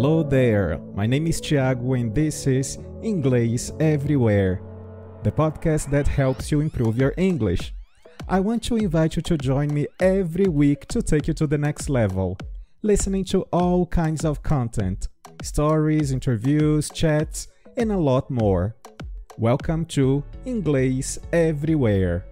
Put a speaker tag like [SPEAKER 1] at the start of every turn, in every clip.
[SPEAKER 1] Hello there, my name is Thiago and this is Inglês Everywhere, the podcast that helps you improve your English. I want to invite you to join me every week to take you to the next level, listening to all kinds of content stories, interviews, chats, and a lot more. Welcome to Inglês Everywhere.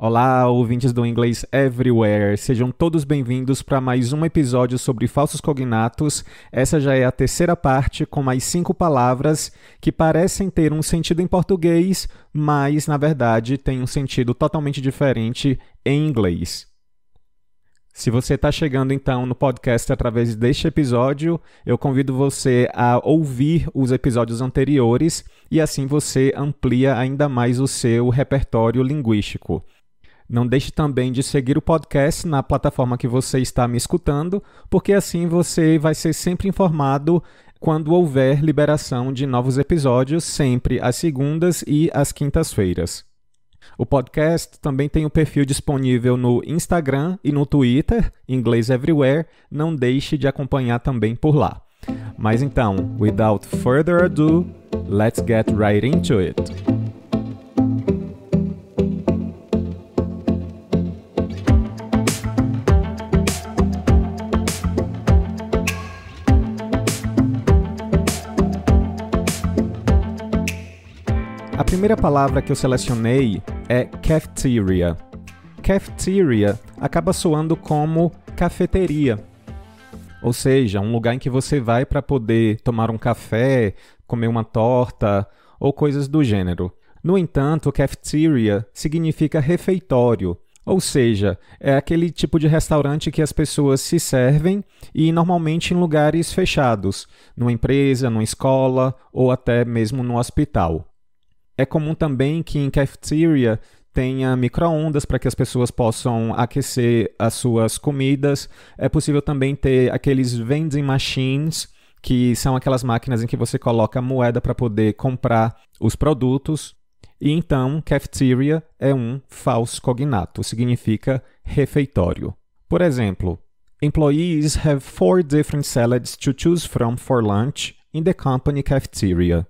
[SPEAKER 1] Olá, ouvintes do Inglês Everywhere. Sejam todos bem-vindos para mais um episódio sobre falsos cognatos. Essa já é a terceira parte com mais cinco palavras que parecem ter um sentido em português, mas na verdade têm um sentido totalmente diferente em inglês. Se você está chegando então no podcast através deste episódio, eu convido você a ouvir os episódios anteriores e assim você amplia ainda mais o seu repertório linguístico. Não deixe também de seguir o podcast na plataforma que você está me escutando, porque assim você vai ser sempre informado quando houver liberação de novos episódios, sempre às segundas e às quintas-feiras. O podcast também tem o um perfil disponível no Instagram e no Twitter, Inglês Everywhere. Não deixe de acompanhar também por lá. Mas então, without further ado, let's get right into it. primeira palavra que eu selecionei é cafeteria. Cafeteria acaba soando como cafeteria, ou seja, um lugar em que você vai para poder tomar um café, comer uma torta ou coisas do gênero. No entanto, cafeteria significa refeitório, ou seja, é aquele tipo de restaurante que as pessoas se servem e normalmente em lugares fechados, numa empresa, numa escola ou até mesmo no hospital. É comum também que em cafeteria tenha microondas para que as pessoas possam aquecer as suas comidas. É possível também ter aqueles vending machines, que são aquelas máquinas em que você coloca moeda para poder comprar os produtos. E então, cafeteria é um falso cognato, significa refeitório. Por exemplo, employees have four different salads to choose from for lunch in the company cafeteria.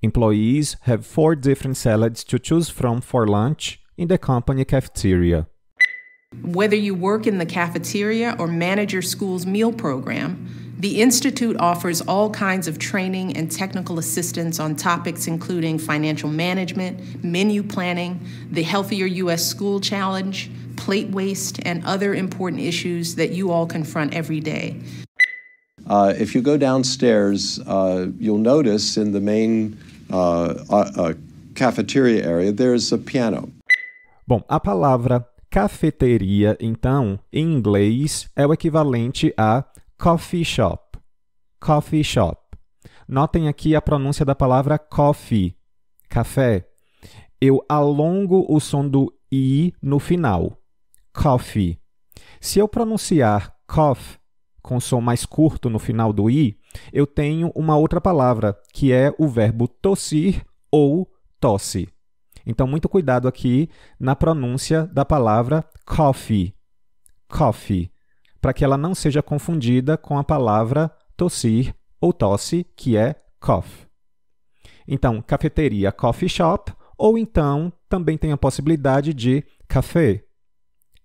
[SPEAKER 1] Employees have four different salads to choose from for lunch in the company cafeteria. Whether you work in the cafeteria or manage your school's meal program, the Institute offers all kinds of training and technical assistance on topics including financial management, menu planning, the Healthier U.S. School Challenge, plate waste, and other important issues that you all confront every day. Uh, if you go downstairs, uh, you'll notice in the main Uh, uh, uh, cafeteria area, there's a piano. Bom, a palavra cafeteria, então, em inglês, é o equivalente a coffee shop. Coffee shop. Notem aqui a pronúncia da palavra coffee, café. Eu alongo o som do i no final. Coffee. Se eu pronunciar cough com som mais curto no final do i, eu tenho uma outra palavra, que é o verbo tossir ou tosse. Então, muito cuidado aqui na pronúncia da palavra coffee. Coffee. Para que ela não seja confundida com a palavra tossir ou tosse, que é cough. Então, cafeteria, coffee shop, ou então também tem a possibilidade de café.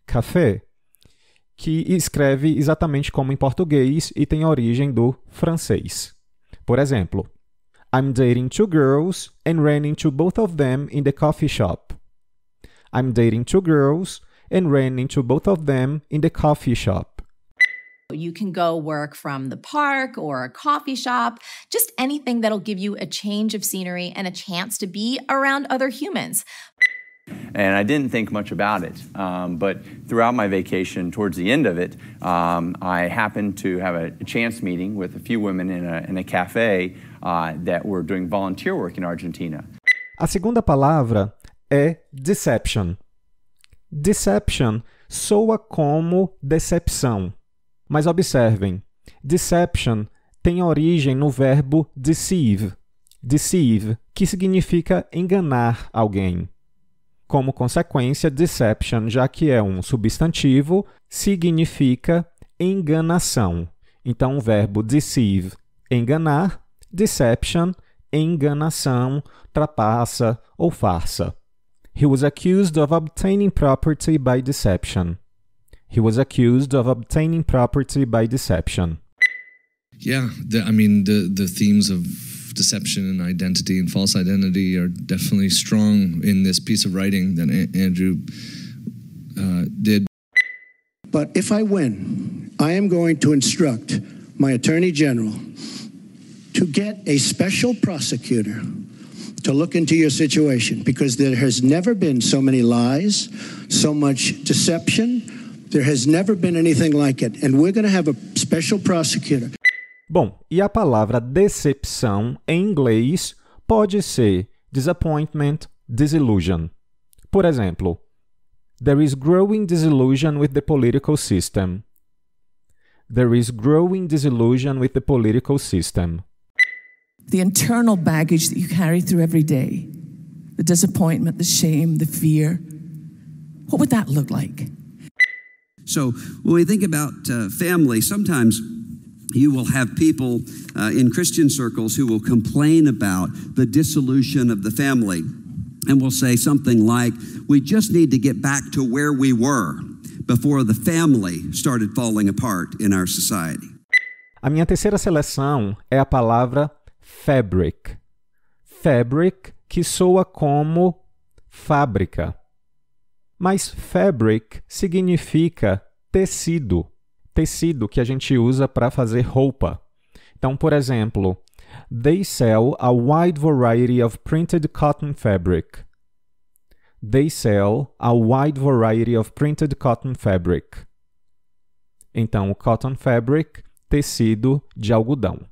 [SPEAKER 1] Café. que escreve exatamente como em português e tem origem do francês. Por exemplo, I'm dating two girls and ran into both of them in the coffee shop. I'm dating two girls and ran into both of them in the coffee shop. You can go work from the park or a coffee shop, just anything that'll give you a change of scenery and a chance to be around other humans. And I didn't think much about it. Um, but throughout my vacation, towards the end of it, um, I happened to have a chance meeting with a few women in a, in a cafe uh, that were doing volunteer work in Argentina. A segunda palavra é deception. Deception soa como decepção. Mas observem, deception tem origem no verbo deceive, deceive, que significa enganar alguém como consequência, deception, já que é um substantivo, significa enganação. Então, o verbo deceive, enganar, deception, enganação, trapaça ou farsa. He was accused of obtaining property by deception. He was accused of obtaining property by deception. Yeah, the, I mean the the themes of deception and identity and false identity are definitely strong in this piece of writing that a Andrew uh, did. But if I win, I am going to instruct my attorney general to get a special prosecutor to look into your situation because there has never been so many lies, so much deception. There has never been anything like it. And we're going to have a special prosecutor. Bom, e a palavra decepção em inglês pode ser disappointment, disillusion. Por exemplo, There is growing disillusion with the political system. There is growing disillusion with the political system. The internal baggage that you carry through every day, the disappointment, the shame, the fear, what would that look like? So, when we think about uh, family, sometimes you will have people uh, in Christian circles who will complain about the dissolution of the family and will say something like, We just need to get back to where we were before the family started falling apart in our society. A minha terceira seleção é a palavra fabric. Fabric que soa como fábrica. Mas fabric significa tecido tecido que a gente usa para fazer roupa. Então, por exemplo, they sell a wide variety of printed cotton fabric. They sell a wide variety of printed cotton fabric. Então, cotton fabric, tecido de algodão.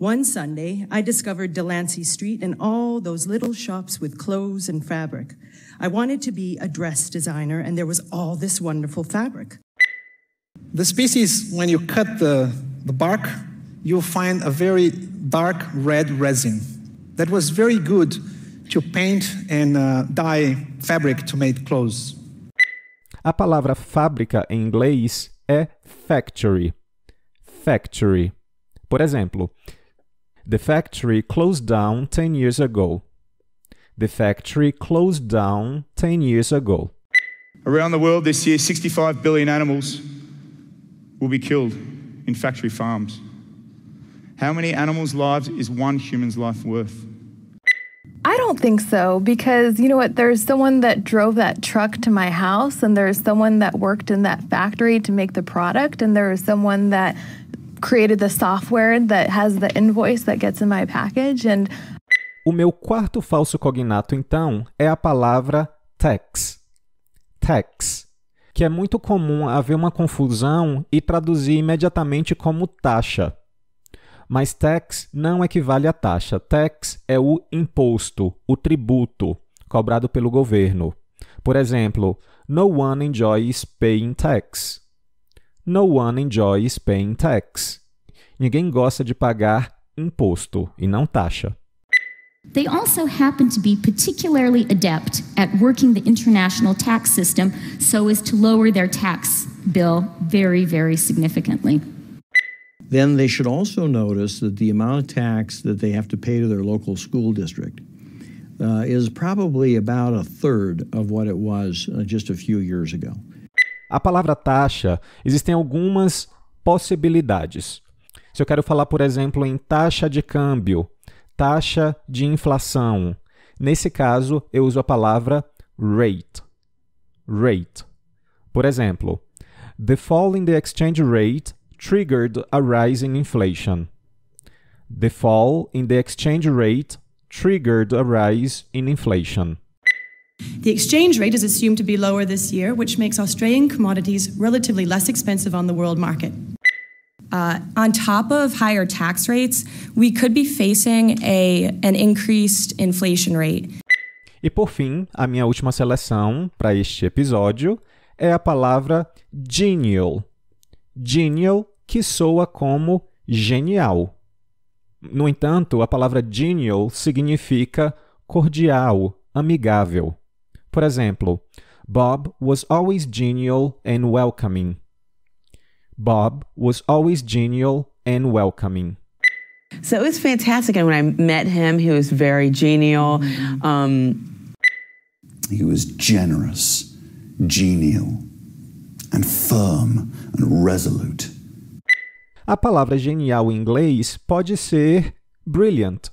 [SPEAKER 1] One Sunday, I discovered Delancey Street and all those little shops with clothes and fabric. I wanted to be a dress designer, and there was all this wonderful fabric. The species, when you cut the, the bark, you'll find a very dark red resin that was very good to paint and uh, dye fabric to make clothes. A palavra fábrica em inglês é factory. Factory. Por exemplo, the factory closed down 10 years ago. The factory closed down 10 years ago. Around the world this year, 65 billion animals will be killed in factory farms? How many animals' lives is one human's life worth? I don't think so because you know what? There's someone that drove that truck to my house, and there's someone that worked in that factory to make the product, and there is someone that created the software that has the invoice that gets in my package. And o meu quarto falso cognato então é a palavra tax. Tax que é muito comum haver uma confusão e traduzir imediatamente como taxa. Mas tax não equivale a taxa. Tax é o imposto, o tributo cobrado pelo governo. Por exemplo, no one enjoys paying tax. No one enjoys paying tax. Ninguém gosta de pagar imposto e não taxa. They also happen to be particularly adept at working the international tax system so as to lower their tax bill very, very significantly. Then they should also notice that the amount of tax that they have to pay to their local school district uh, is probably about a third of what it was uh, just a few years ago. A palavra taxa, existem algumas possibilidades. Se eu quero falar, por exemplo, em taxa de câmbio, taxa de inflação. Nesse caso, eu uso a palavra rate. Rate. Por exemplo, the fall in the exchange rate triggered a rise in inflation. The fall in the exchange rate triggered a rise in inflation. The exchange rate is assumed to be lower this year, which makes Australian commodities relatively less expensive on the world market. Uh, on top of higher tax rates, we could be facing a, an increased inflation rate. E por fim, a minha última seleção para este episódio é a palavra genial. Genial que soa como genial. No entanto, a palavra genial significa cordial, amigável. Por exemplo, Bob was always genial and welcoming. Bob was always genial and welcoming. So it was fantastic. And when I met him, he was very genial. Um, he was generous, genial, and firm and resolute. A palavra genial em inglês pode ser brilliant.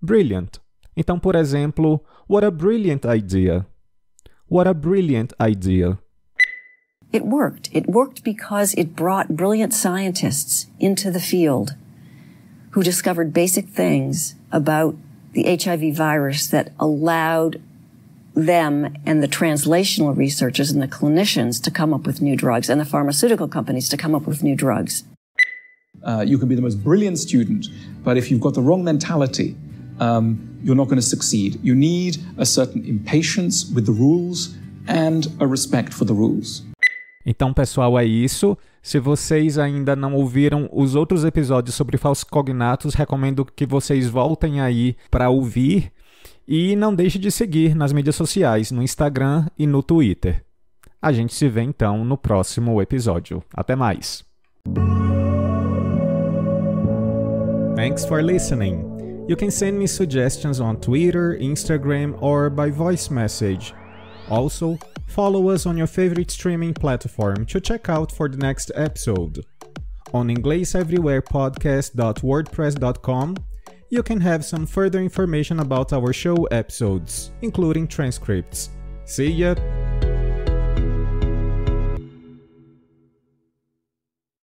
[SPEAKER 1] Brilliant. Então, por exemplo, what a brilliant idea. What a brilliant idea. It worked. It worked because it brought brilliant scientists into the field who discovered basic things about the HIV virus that allowed them and the translational researchers and the clinicians to come up with new drugs and the pharmaceutical companies to come up with new drugs. Uh, you can be the most brilliant student, but if you've got the wrong mentality, um, you're not going to succeed. You need a certain impatience with the rules and a respect for the rules. Então, pessoal, é isso. Se vocês ainda não ouviram os outros episódios sobre falsos cognatos, recomendo que vocês voltem aí para ouvir. E não deixe de seguir nas mídias sociais, no Instagram e no Twitter. A gente se vê então no próximo episódio. Até mais. Thanks for listening. You can send me suggestions on Twitter, Instagram or by voice message. Also, follow us on your favorite streaming platform to check out for the next episode. On ingleseverywherepodcast.wordpress.com, you can have some further information about our show episodes, including transcripts. See ya!